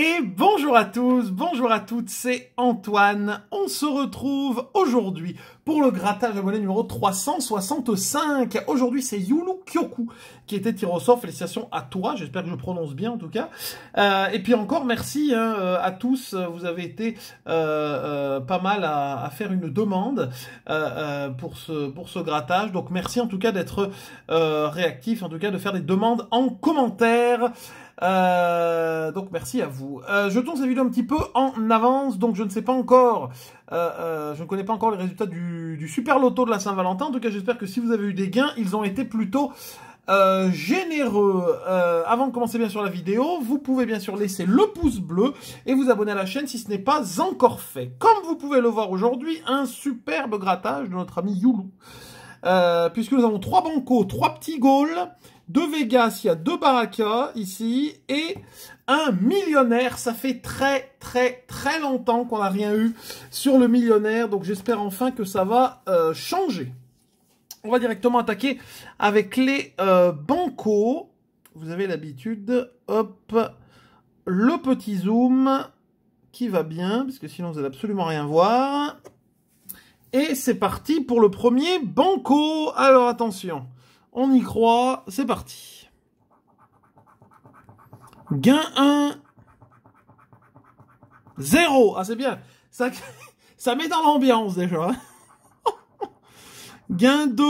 Et bonjour à tous, bonjour à toutes, c'est Antoine. On se retrouve aujourd'hui pour le grattage abonné numéro 365. Aujourd'hui, c'est Yulu Kyoku qui était tiré au sort. Félicitations à toi, j'espère que je prononce bien en tout cas. Euh, et puis encore, merci hein, euh, à tous. Vous avez été euh, pas mal à, faire une demande pour, ce, pour ce grattage. Donc merci en tout cas d'être réactif, en tout cas de faire des demandes en commentaire. donc merci à vous. Je tourne cette vidéo un petit peu en avance, donc je ne sais pas encore, je ne connais pas encore les résultats du du, super loto de la Saint-Valentin. En tout cas, j'espère que si vous avez eu des gains, ils ont été plutôt euh, généreux. Euh, avant de commencer bien sûr la vidéo, vous pouvez bien sûr laisser le pouce bleu et vous abonner à la chaîne si ce n'est pas encore fait. Comme vous pouvez le voir aujourd'hui, un superbe grattage de notre ami Youlou. Euh, puisque nous avons trois bancos, trois petits goals, deux Vegas, il y a deux Baraka ici, et un millionnaire. Ça fait très très très longtemps qu'on n'a rien eu sur le millionnaire, donc j'espère enfin que ça va euh, changer. On va directement attaquer avec les euh, bancos. Vous avez l'habitude, hop, le petit zoom qui va bien, parce que sinon vous n'allez absolument rien voir. Et c'est parti pour le premier banco. Alors attention, on y croit, c'est parti. Gain 1. 0. Ah c'est bien. Ça, ça met dans l'ambiance déjà. Gain 2.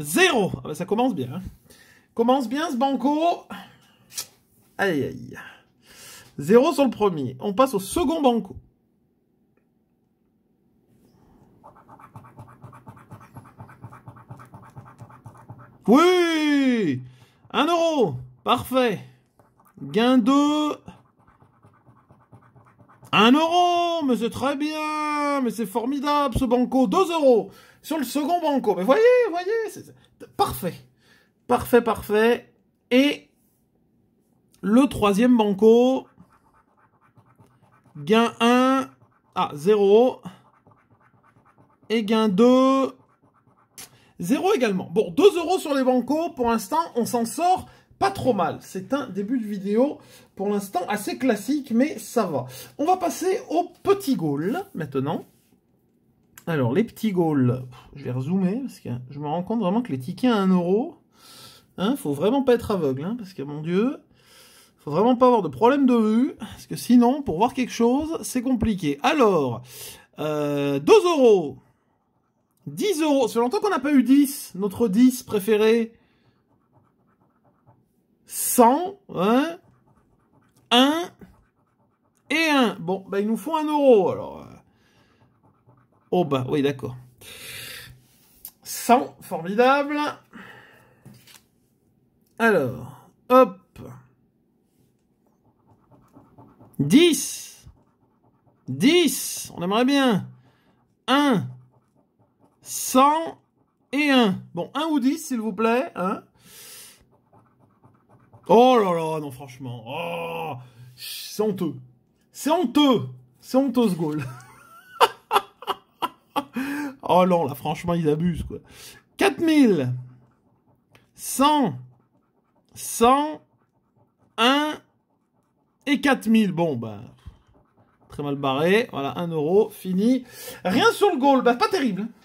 0. Ah ben ça commence bien. Hein. Commence bien ce banco. Aïe aïe. 0 sur le premier. On passe au second banco. Oui 1 euro Parfait Gain 2 1 euro Mais c'est très bien Mais c'est formidable ce banco 2 euros Sur le second banco Mais voyez, voyez Parfait Parfait, parfait Et... Le troisième banco... Gain 1... Ah, 0 et gain 2, Zéro également. Bon, 2 euros sur les bancos, pour l'instant, on s'en sort pas trop mal. C'est un début de vidéo, pour l'instant, assez classique, mais ça va. On va passer aux petits goals, maintenant. Alors, les petits goals, je vais rezoomer, parce que je me rends compte vraiment que les tickets à 1 euro, hein, faut vraiment pas être aveugle, hein, parce que, mon Dieu, faut vraiment pas avoir de problème de vue, parce que sinon, pour voir quelque chose, c'est compliqué. Alors, 2 euh, euros 10 euros. C'est longtemps qu'on n'a pas eu 10. Notre 10 préféré. 100. Hein 1. Et 1. Bon, ben, il nous faut 1 euro. Alors. Euh. Oh, bah, oui, d'accord. 100. Formidable. Alors. Hop. 10. 10. On aimerait bien. 1. 100 et 1. Bon, 1 ou 10, s'il vous plaît. Hein. oh là là, non, franchement. Oh, c'est honteux. C'est honteux. C'est honteux ce goal. oh non, là, franchement, ils abusent, quoi. 4000. 100. 100. 1. et 4000. Bon, ben... très mal barré. Voilà, 1 euro, fini. Rien sur le goal, bah, pas terrible. Hein.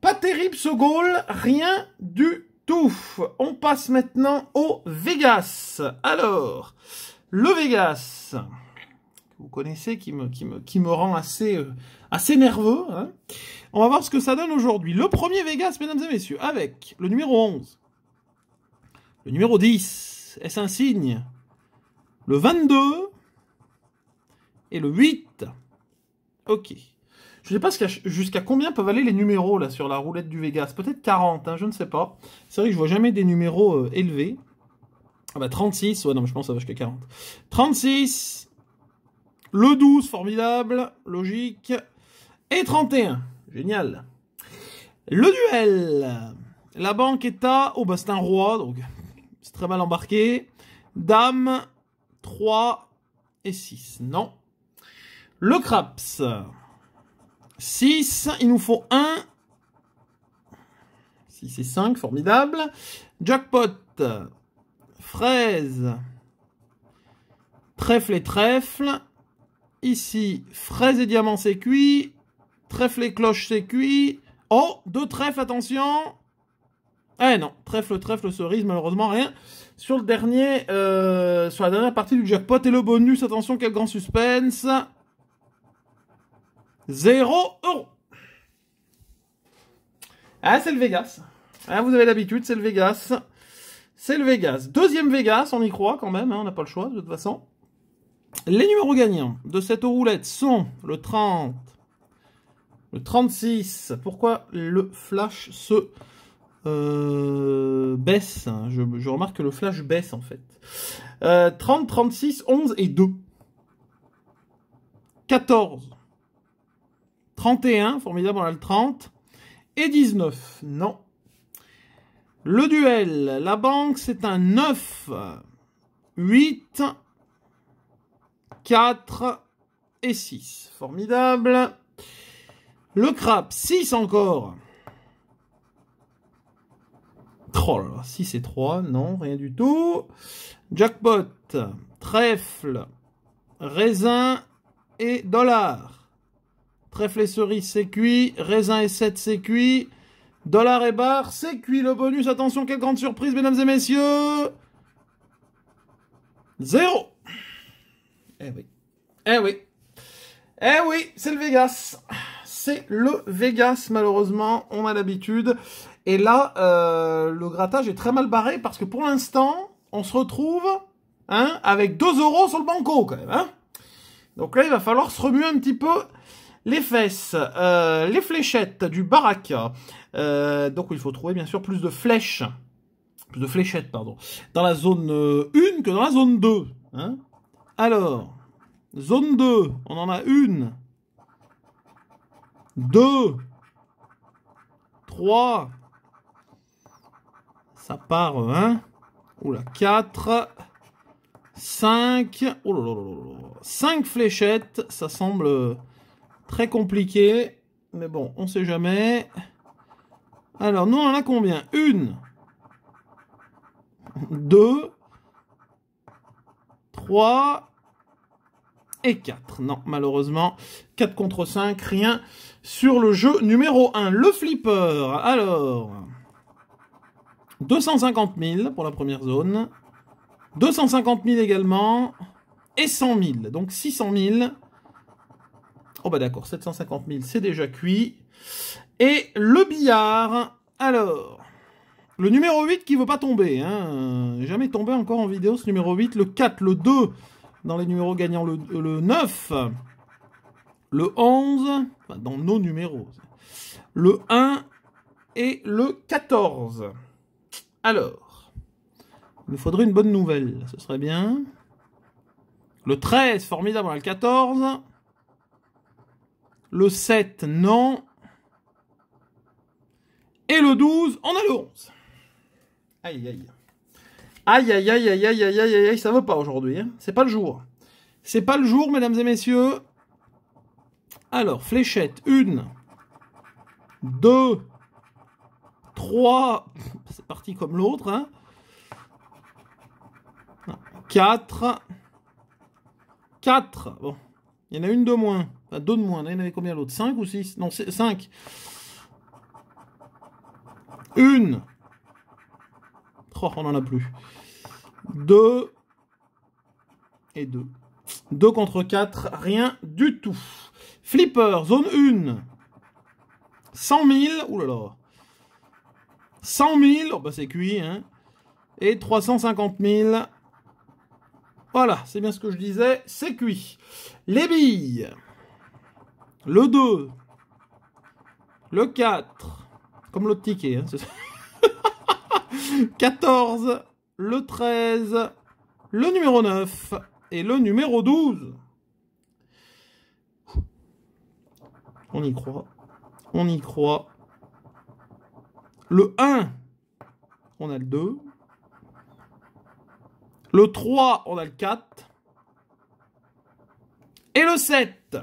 Pas terrible ce goal, rien du tout. On passe maintenant au Vegas. Alors, le Vegas, vous connaissez, qui me, qui me, qui me rend assez, euh, assez nerveux. Hein. On va voir ce que ça donne aujourd'hui. Le premier Vegas, mesdames et messieurs, avec le numéro 11, le numéro 10, est-ce un signe Le 22 et le 8. Ok. Je ne sais pas jusqu'à combien peuvent aller les numéros là sur la roulette du Vegas. Peut-être 40, hein, je ne sais pas. C'est vrai que je vois jamais des numéros euh, élevés. Ah bah 36, ouais non, je pense que ça va jusqu'à 40. 36, le 12, formidable, logique. Et 31, génial. Le duel. La banque est à... Oh bah c'est un roi, donc c'est très mal embarqué. Dame, 3 et 6. Non. Le craps. 6. Il nous faut 1. 6 et 5, formidable. Jackpot, fraise, trèfle et trèfle. Ici, fraise et diamant, c'est cuit. Trèfle et cloche, c'est cuit. Oh, deux trèfles, attention. Eh non, trèfle, trèfle, cerise, malheureusement, rien. Sur le dernier, euh, sur la dernière partie du jackpot et le bonus, attention, quel grand suspense. 0 euros. Ah, c'est le Vegas. Ah, vous avez l'habitude, c'est le Vegas. C'est le Vegas. Deuxième Vegas, on y croit quand même, hein, on n'a pas le choix de toute façon. Les numéros gagnants de cette roulette sont le 30, le 36. Pourquoi le flash se euh, baisse je, remarque que le flash baisse en fait. 30, 36, 11 et 2. 14. 31, formidable, on a le 30. Et 19, non. Le duel, la banque, c'est un 9, 8, 4 et 6. Formidable. Le crap, 6 encore. Troll, 6 et 3, non, rien du tout. Jackpot, trèfle, raisin et dollar. Trèfle et cerise, c'est cuit. Raisin et 7, c'est cuit. Dollar et bar, c'est cuit. Le bonus, attention, quelle grande surprise, mesdames et messieurs. Zéro. Eh oui. Eh oui. Eh oui, c'est le Vegas. C'est le Vegas, malheureusement. On a l'habitude. Et là, euh, le grattage est très mal barré parce que pour l'instant, on se retrouve hein, avec 2 euros sur le banco quand même. Hein. Donc là, il va falloir se remuer un petit peu les fesses, euh, les fléchettes du baraque. Euh, donc il faut trouver bien sûr plus de flèches, plus de fléchettes, pardon, dans la zone 1 euh, que dans la zone 2. Hein. Alors, zone 2, on en a une, deux, trois, ça part, hein Oula, 4, 5, oh 5 fléchettes, ça semble Très compliqué. Mais bon, on sait jamais. Alors, nous, on en a combien Une. Deux. Trois. Et 4. Non, malheureusement, 4 contre 5, rien sur le jeu numéro 1. Le flipper, alors, 250 000 pour la première zone, 250 000 également, et 100 000, donc 600 000 Oh bah d'accord, 750 000, c'est déjà cuit. Et le billard, alors... Le numéro 8 qui veut pas tomber, hein. Jamais tombé encore en vidéo ce numéro 8. Le 4, le 2 dans les numéros gagnants, le, 9, le 11, enfin dans nos numéros, le 1 et le 14. Alors, il nous faudrait une bonne nouvelle, ce serait bien. Le 13, formidable, le 14, le 7, non. Et le 12, on a le 11. Aïe, aïe. Aïe, aïe, aïe, aïe, aïe, aïe, aïe, aïe, aïe, ça va pas aujourd'hui. Hein. C'est pas le jour. C'est pas le jour, mesdames et messieurs. Alors, fléchette. 1, 2, 3. C'est parti comme l'autre. Hein. 4. 4. Bon, il y en a une de moins. Enfin, deux de moins. Il y en avait combien l'autre 5 ou 6 Non, 5. Une. Trois, oh, on n'en a plus. Deux. Et deux. Deux contre quatre. Rien du tout. Flipper, zone 1. 100 000. Ouh là là. 100 000. Oh, bah c'est cuit. Hein. Et 350 000. Voilà, c'est bien ce que je disais, c'est cuit. Les billes. Le 2. Le 4. Comme l'autre ticket. Hein, 14. Le 13. Le numéro 9. Et le numéro 12. On y croit. On y croit. Le 1. On a le 2. Le 3, on a le 4. Et le 7.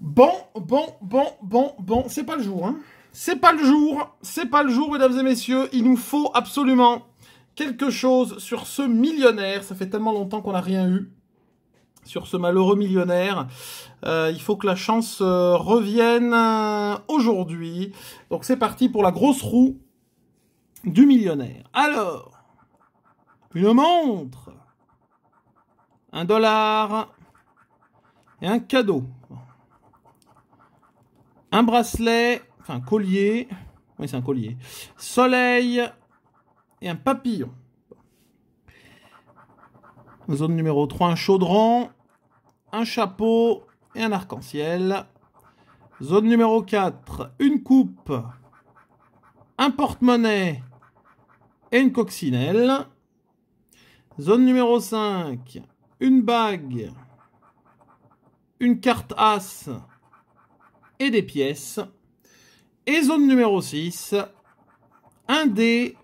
Bon, bon, bon, bon, bon. C'est pas le jour, hein. C'est pas le jour. C'est pas le jour, mesdames et messieurs. Il nous faut absolument quelque chose sur ce millionnaire. Ça fait tellement longtemps qu'on n'a rien eu sur ce malheureux millionnaire. Euh, il faut que la chance euh, revienne euh, aujourd'hui. Donc c'est parti pour la grosse roue du millionnaire. Alors, une montre, un dollar et un cadeau. Un bracelet, enfin collier, oui c'est un collier, soleil et un papillon. Zone numéro 3, un chaudron, un chapeau et un arc-en-ciel. Zone numéro 4, une coupe, un porte-monnaie et une coccinelle. Zone numéro 5. Une bague. Une carte As. Et des pièces. Et zone numéro 6. Un dé.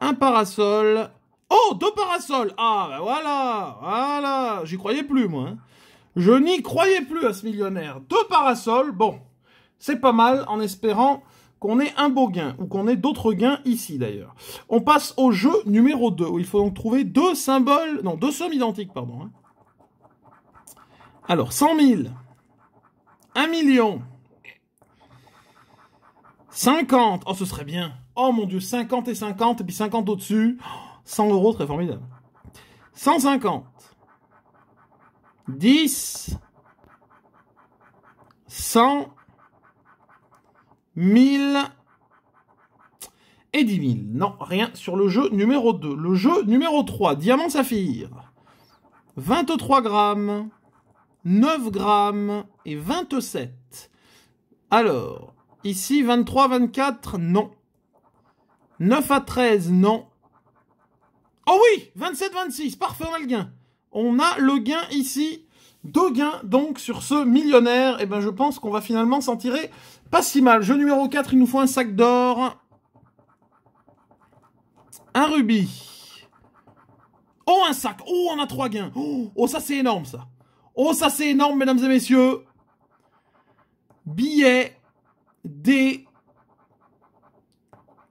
Un parasol. Oh, deux parasols Ah, ben voilà Voilà J'y croyais plus, moi. Hein. Je n'y croyais plus à ce millionnaire. Deux parasols, bon. C'est pas mal, en espérant qu'on ait un beau gain, ou qu'on ait d'autres gains ici d'ailleurs. On passe au jeu numéro 2, où il faut donc trouver deux symboles, non, deux sommes identiques, pardon. Hein. Alors, 100 000, 1 million, 50, oh ce serait bien, oh mon dieu, 50 et 50, et puis 50 au-dessus, 100 euros, très formidable. 150, 10, 100, 1000 et 10 000. Non, rien sur le jeu numéro 2. Le jeu numéro 3, diamant saphir. 23 grammes, 9 grammes et 27. Alors, ici 23, 24, non. 9 à 13, non. Oh oui 27, 26, parfait, on a le gain. Oh on a le gain ici deux gains donc sur ce millionnaire. Et eh ben je pense qu'on va finalement s'en tirer pas si mal. Jeu numéro 4, il nous faut un sac d'or. Un rubis. Oh, un sac. Oh, on a trois gains. Oh, oh ça c'est énorme ça. Oh, ça c'est énorme, mesdames et messieurs. Billet, des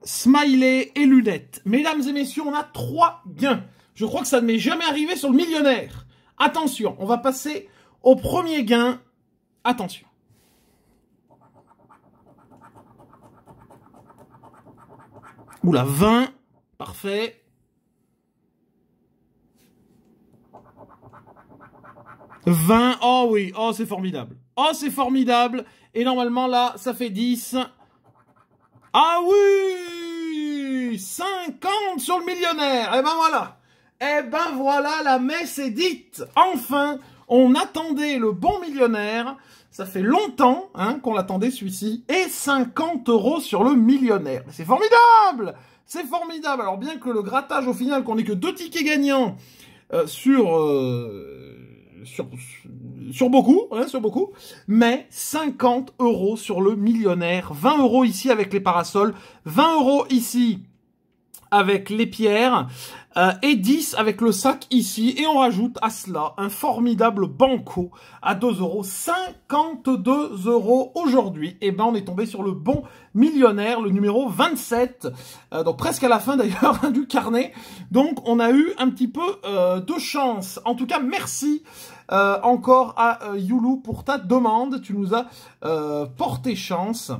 smiley et lunettes. Mesdames et messieurs, on a trois gains. Je crois que ça ne m'est jamais arrivé sur le millionnaire. Attention, on va passer au premier gain. Attention. Oula, 20. Parfait. « 20, oh oui, oh c'est formidable. Oh c'est formidable. Et normalement là, ça fait 10. Ah oui 50 sur le millionnaire. Et eh ben voilà eh ben voilà, la messe est dite Enfin On attendait le bon millionnaire, ça fait longtemps hein, qu'on l'attendait celui-ci, et 50 euros sur le millionnaire. C'est formidable C'est formidable Alors bien que le grattage au final, qu'on ait que deux tickets gagnants euh, euh, sur, sur... beaucoup, hein, sur beaucoup, mais 50 euros sur le millionnaire, 20 euros ici avec les parasols, 20 euros ici avec les pierres euh, et 10 avec le sac ici. Et on rajoute à cela un formidable banco à 2 euros. 52 euros aujourd'hui. Et eh ben on est tombé sur le bon millionnaire, le numéro 27. Euh, donc presque à la fin d'ailleurs hein, du carnet. Donc on a eu un petit peu euh, de chance. En tout cas, merci euh, encore à Yulu pour ta demande. Tu nous as porté chance.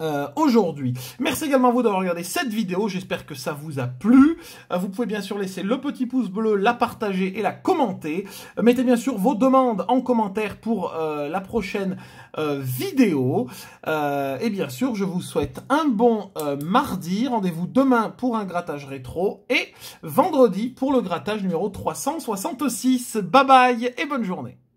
Euh, aujourd'hui. Merci également à vous d'avoir regardé cette vidéo, j'espère que ça vous a plu. Euh, vous pouvez bien sûr laisser le petit pouce bleu, la partager et la commenter. Euh, mettez bien sûr vos demandes en commentaire pour la prochaine vidéo. et bien sûr, je vous souhaite un bon mardi. Rendez-vous demain pour un grattage rétro et vendredi pour le grattage numéro 366. Bye bye et bonne journée.